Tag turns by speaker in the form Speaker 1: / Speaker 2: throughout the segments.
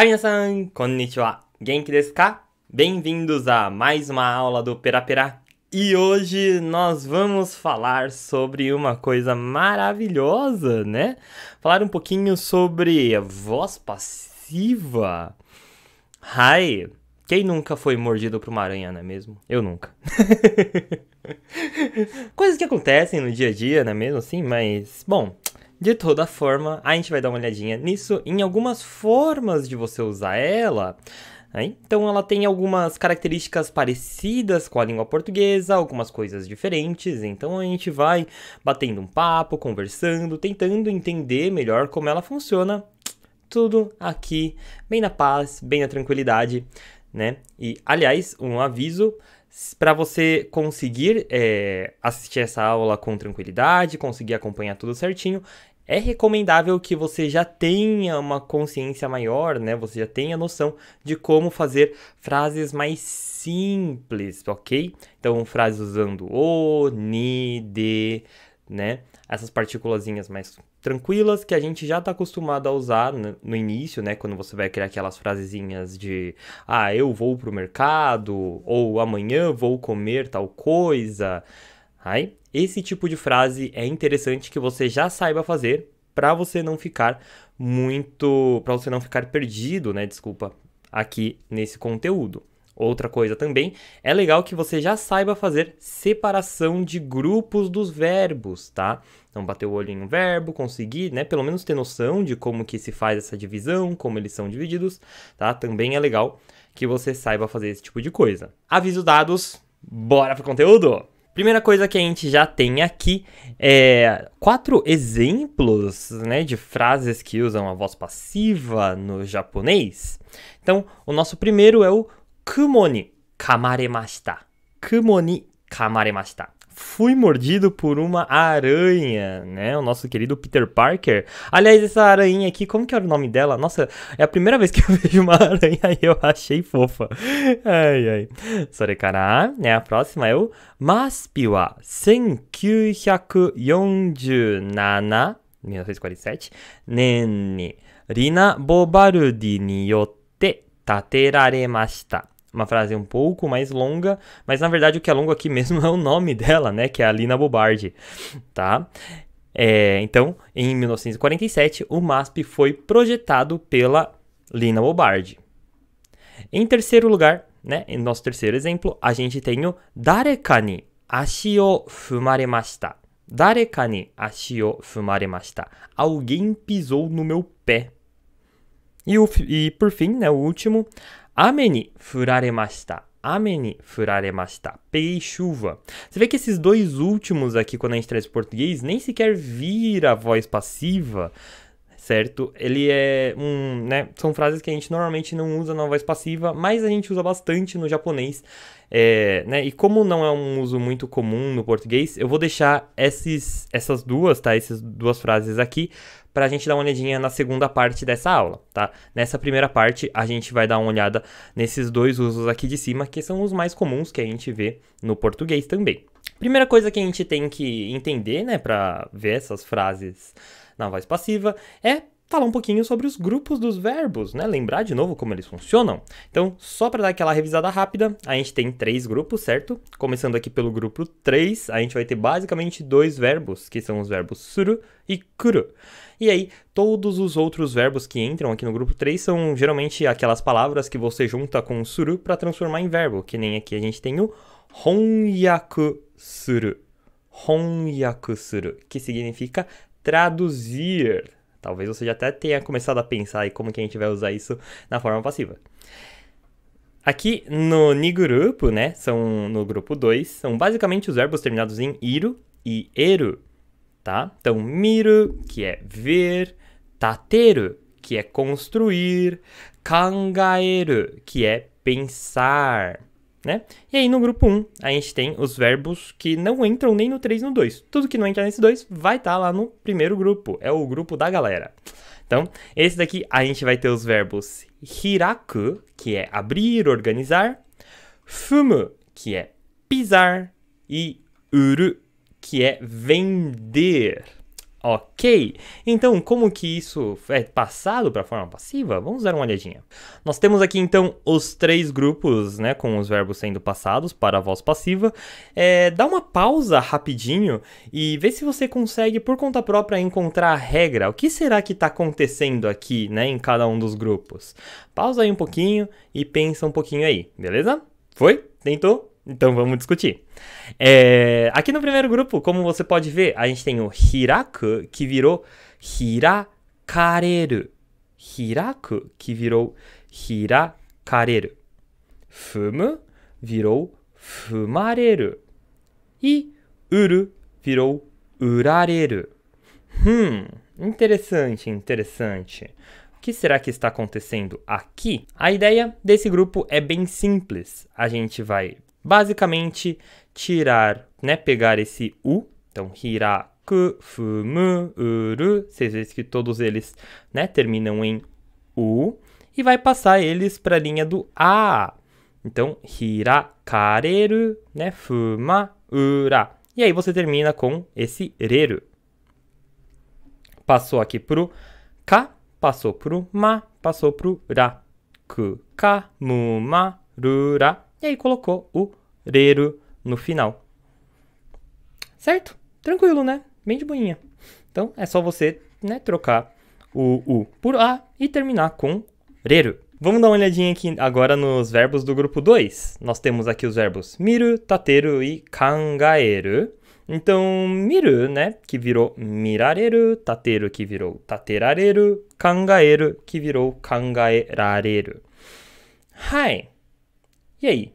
Speaker 1: Hi, minasan, konnichiwa. Genki Bem-vindos a mais uma aula do Pera. E hoje nós vamos falar sobre uma coisa maravilhosa, né? Falar um pouquinho sobre a voz passiva. Hi. Quem nunca foi mordido por uma aranha, não é mesmo? Eu nunca. Coisas que acontecem no dia a dia, não é mesmo assim? Mas, bom, de toda forma, a gente vai dar uma olhadinha nisso em algumas formas de você usar ela. Né? Então ela tem algumas características parecidas com a língua portuguesa, algumas coisas diferentes, então a gente vai batendo um papo, conversando, tentando entender melhor como ela funciona. Tudo aqui, bem na paz, bem na tranquilidade, né? E aliás, um aviso para você conseguir é, assistir essa aula com tranquilidade, conseguir acompanhar tudo certinho, é recomendável que você já tenha uma consciência maior, né? Você já tenha noção de como fazer frases mais simples, ok? Então, frases usando o, ni, de, né? Essas partículas mais tranquilas que a gente já está acostumado a usar no início, né? Quando você vai criar aquelas frasezinhas de ah, eu vou pro mercado, ou amanhã vou comer tal coisa, Right? Esse tipo de frase é interessante que você já saiba fazer para você não ficar muito, para você não ficar perdido, né? Desculpa, aqui nesse conteúdo. Outra coisa também, é legal que você já saiba fazer separação de grupos dos verbos, tá? Então, bater o olho em um verbo, conseguir, né, pelo menos ter noção de como que se faz essa divisão, como eles são divididos, tá? Também é legal que você saiba fazer esse tipo de coisa. Aviso dados, bora pro conteúdo! Primeira coisa que a gente já tem aqui é quatro exemplos né, de frases que usam a voz passiva no japonês. Então, o nosso primeiro é o kumoni kamaremashita. Kumo ni kamaremashita fui mordido por uma aranha, né? O nosso querido Peter Parker. Aliás, essa aranha aqui, como que era o nome dela? Nossa, é a primeira vez que eu vejo uma aranha e eu achei fofa. Ai, ai. Sorekara, né? A próxima é o Maspiwa 1947 1947 nen ni Rina Bobardi ni yotte tateraremashita uma frase um pouco mais longa, mas na verdade o que é longo aqui mesmo é o nome dela, né, que é a Lina Bobardi, tá? É, então, em 1947, o MASP foi projetado pela Lina Bobardi. Em terceiro lugar, né, em nosso terceiro exemplo, a gente tem o Darekani ni ashi o fumaremashita. Darekani ni ashi o fumaremashita. Alguém pisou no meu pé. E, o, e por fim, né, o último, 雨に降られました。雨に降られました. Peguei chuva. Você vê que esses dois últimos aqui, quando a gente traz português, nem sequer vira a voz passiva certo? Ele é um, né? São frases que a gente normalmente não usa na voz passiva, mas a gente usa bastante no japonês. É, né? E como não é um uso muito comum no português, eu vou deixar esses, essas duas, tá? Essas duas frases aqui para a gente dar uma olhadinha na segunda parte dessa aula, tá? Nessa primeira parte, a gente vai dar uma olhada nesses dois usos aqui de cima, que são os mais comuns que a gente vê no português também. Primeira coisa que a gente tem que entender, né, para ver essas frases na voz passiva é falar um pouquinho sobre os grupos dos verbos, né? Lembrar de novo como eles funcionam. Então, só para dar aquela revisada rápida, a gente tem três grupos, certo? Começando aqui pelo grupo 3, a gente vai ter basicamente dois verbos, que são os verbos suru e kuru. E aí, todos os outros verbos que entram aqui no grupo 3 são geralmente aquelas palavras que você junta com o suru para transformar em verbo, que nem aqui a gente tem o honyaku suru. Honyaku suru, que significa traduzir. Talvez você já até tenha começado a pensar aí como que a gente vai usar isso na forma passiva. Aqui no Nigrupo, né, são no grupo 2, são basicamente os verbos terminados em iru e eru, tá? Então, miru, que é ver, tateru, que é construir, kangaeru, que é pensar. Né? E aí no grupo 1, a gente tem os verbos que não entram nem no 3 no 2. Tudo que não entra nesse 2 vai estar tá lá no primeiro grupo, é o grupo da galera. Então, esse daqui a gente vai ter os verbos hiraku, que é abrir, organizar, fumu, que é pisar, e uru, que é vender. Ok, então como que isso é passado para a forma passiva? Vamos dar uma olhadinha. Nós temos aqui então os três grupos, né, com os verbos sendo passados para a voz passiva. É, dá uma pausa rapidinho e vê se você consegue, por conta própria, encontrar a regra. O que será que está acontecendo aqui, né, em cada um dos grupos? Pausa aí um pouquinho e pensa um pouquinho aí, beleza? Foi? Tentou? Então vamos discutir. É, aqui no primeiro grupo, como você pode ver, a gente tem o hiraku, que virou hirakareru. Hiraku, que virou hirakareru. Fumu, virou fumareru. E uru, virou urareru. Hum, interessante, interessante. O que será que está acontecendo aqui? A ideia desse grupo é bem simples. A gente vai basicamente tirar, né, pegar esse u, então hiraku, fumu, uru, vocês veem que todos eles, né, terminam em u e vai passar eles para a linha do a. Então hirakareru, né, fuma, ura. E aí você termina com esse reru. Passou aqui pro ka, passou pro ma, passou pro ra. Ku, ka, mu, ma, ru, ra. E aí colocou o reiro no final. Certo? Tranquilo, né? Bem de boinha. Então é só você né, trocar o U por A e terminar com reiro. Vamos dar uma olhadinha aqui agora nos verbos do grupo 2. Nós temos aqui os verbos miru, tateru e kangaeru. Então, miru, né, que virou mirareru, tateru, que virou taterareru, kangaeru, que virou kangaerareru. Hi. E aí?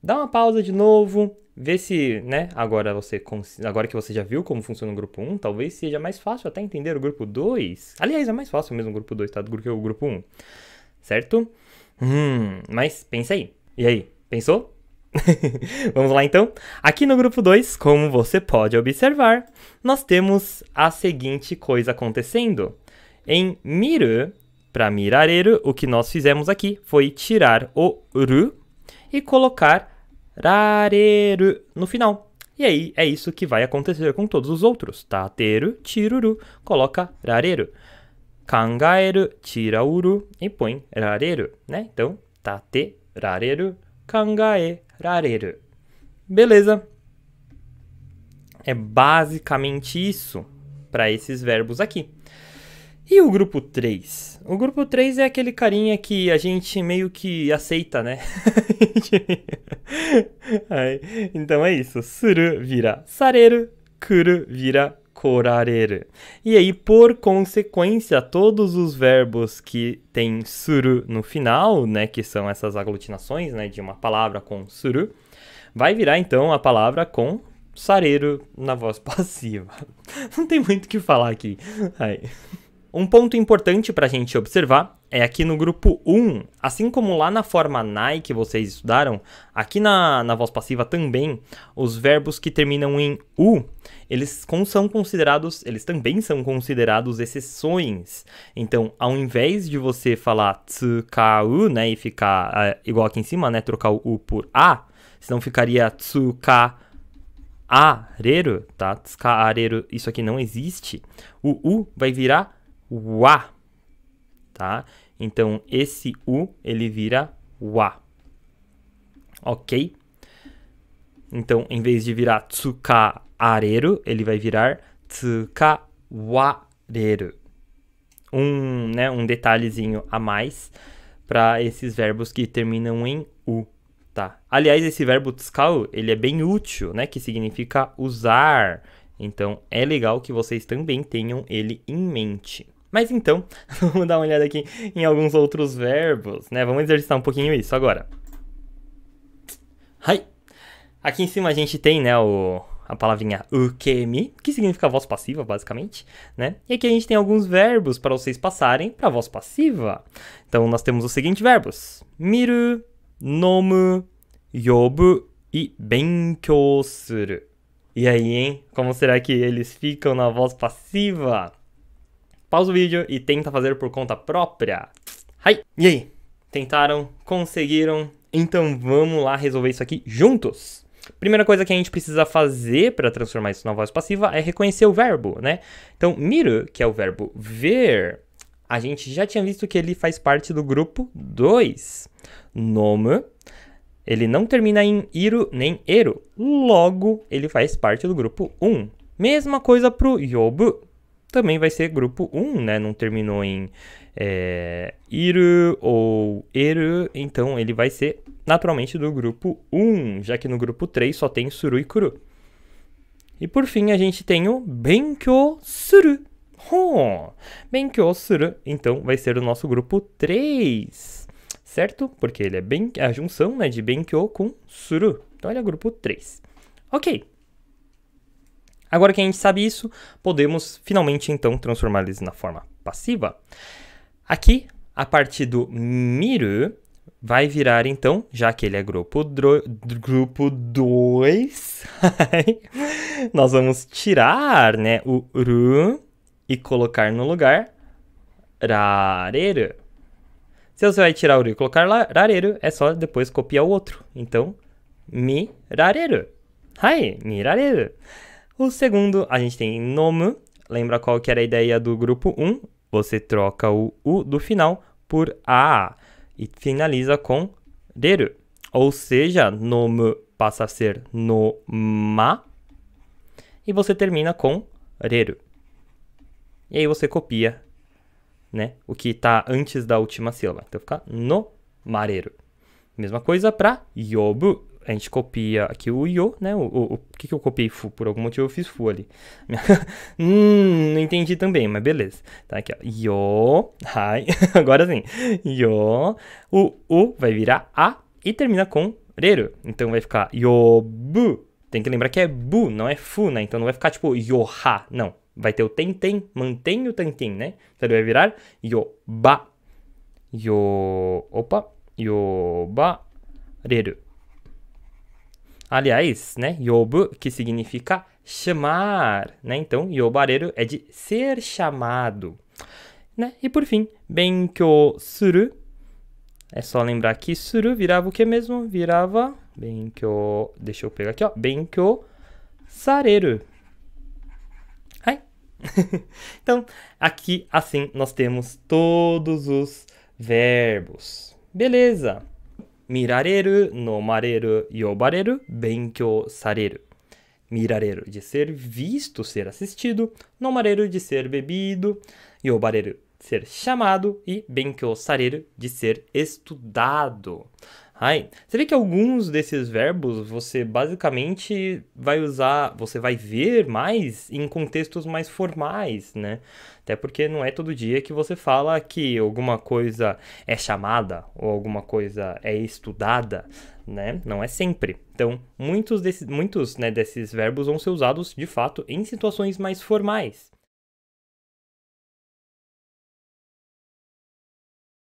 Speaker 1: Dá uma pausa de novo, vê se, né, agora você agora que você já viu como funciona o grupo 1, talvez seja mais fácil até entender o grupo 2. Aliás, é mais fácil mesmo o grupo 2, tá? Do que o grupo 1. Certo? Hum, mas pensa aí. E aí, pensou? Vamos lá então? Aqui no grupo 2, como você pode observar, nós temos a seguinte coisa acontecendo. Em miru, para mirareiro, o que nós fizemos aqui foi tirar o ru e colocar rareru no final. E aí é isso que vai acontecer com todos os outros. Tateru, tiruru, coloca rareru. Kangaeru, tirauru e põe rareru, né? Então, tate, rareru, kangae, rareru. Beleza? É basicamente isso para esses verbos aqui. E o grupo 3? O grupo 3 é aquele carinha que a gente meio que aceita, né? então é isso. Suru vira sareru, kuru vira korareru. E aí, por consequência, todos os verbos que tem suru no final, né, que são essas aglutinações, né, de uma palavra com suru, vai virar então a palavra com sareru na voz passiva. Não tem muito o que falar aqui. Um ponto importante para a gente observar é aqui no grupo 1, assim como lá na forma nai que vocês estudaram, aqui na, na voz passiva também, os verbos que terminam em u, eles são considerados, eles também são considerados exceções. Então, ao invés de você falar tsukau, né, e ficar é, igual aqui em cima, né, trocar o u por a, senão ficaria tsukau areru, tá? Tsukaareru, isso aqui não existe. O u vai virar wa, tá? Então, esse u, ele vira wa. Ok? Então, em vez de virar tsukaareru, ele vai virar tsukawareru. Um, né, um detalhezinho a mais para esses verbos que terminam em u, tá? Aliás, esse verbo tsukau, ele é bem útil, né, que significa usar. Então, é legal que vocês também tenham ele em mente. Mas então, vamos dar uma olhada aqui em alguns outros verbos, né? Vamos exercitar um pouquinho isso agora. Ai, Aqui em cima a gente tem, né, o, a palavrinha ukemi, que significa voz passiva, basicamente, né? E aqui a gente tem alguns verbos para vocês passarem para voz passiva. Então, nós temos os seguintes verbos. Miru, nomu, yobu e benkyou suru. E aí, hein? Como será que eles ficam na voz passiva? pausa o vídeo e tenta fazer por conta própria. Ai, e aí? Tentaram? Conseguiram? Então vamos lá resolver isso aqui juntos. Primeira coisa que a gente precisa fazer para transformar isso na voz passiva é reconhecer o verbo, né? Então, miru que é o verbo ver, a gente já tinha visto que ele faz parte do grupo 2. Nome, ele não termina em iru nem eru, logo ele faz parte do grupo 1. Um. Mesma coisa pro yobu, também vai ser grupo 1, né? Não terminou em é, Iru ou Eru, então ele vai ser naturalmente do grupo 1, já que no grupo 3 só tem Suru e Kuru. E por fim a gente tem o Benkyo Suru. Oh, Benkyo Suru, então vai ser o nosso grupo 3, certo? Porque ele é bem, a junção né, de Benkyo com Suru. Então ele é grupo 3. Ok. Agora que a gente sabe isso, podemos finalmente então transformar eles na forma passiva. Aqui, a partir do miru, vai virar então, já que ele é grupo dro, grupo 2, nós vamos tirar, né, o ru e colocar no lugar rareru. Se você vai tirar o ru e colocar lá, rareru, é só depois copiar o outro. Então, mi rareru. Hai, mi rareru. O segundo, a gente tem nome. Lembra qual que era a ideia do grupo 1? Você troca o U do final por A e finaliza com deru. Ou seja, nome passa a ser noma e você termina com reru. E aí você copia né, o que está antes da última sílaba. Então fica no mareru. Mesma coisa para yobu a gente copia aqui o io, né? O, o, o que, que eu copiei fu? Por algum motivo eu fiz fu ali. hum, não entendi também, mas beleza. Tá aqui, ó. Io, hi. Agora sim. Io. O U vai virar A e termina com reru. Então vai ficar bu Tem que lembrar que é bu, não é fu, né? Então não vai ficar tipo ha não. Vai ter o ten, mantém o ten, né? Então vai virar ba. Yo, opa, ba reru. Aliás, né, Yobu, que significa chamar, né? Então, yobareru é de ser chamado, né? E por fim, benkyo suru. É só lembrar que suru virava o que mesmo? Virava benkyo. deixa eu pegar aqui, ó, Benkyo sareru. Ai. então, aqui assim nós temos todos os verbos. Beleza? 見られる、飲まれる、呼ばれる、勉強される。Mirareiro de ser visto, ser assistido. Nomareiro de ser bebido. Yobareiro ser chamado. E benkyou sareru de ser estudado. Hi. Você vê que alguns desses verbos você basicamente vai usar, você vai ver mais em contextos mais formais, né? Até porque não é todo dia que você fala que alguma coisa é chamada ou alguma coisa é estudada, né? Não é sempre. Então, muitos desses, muitos, né, desses verbos vão ser usados de fato em situações mais formais.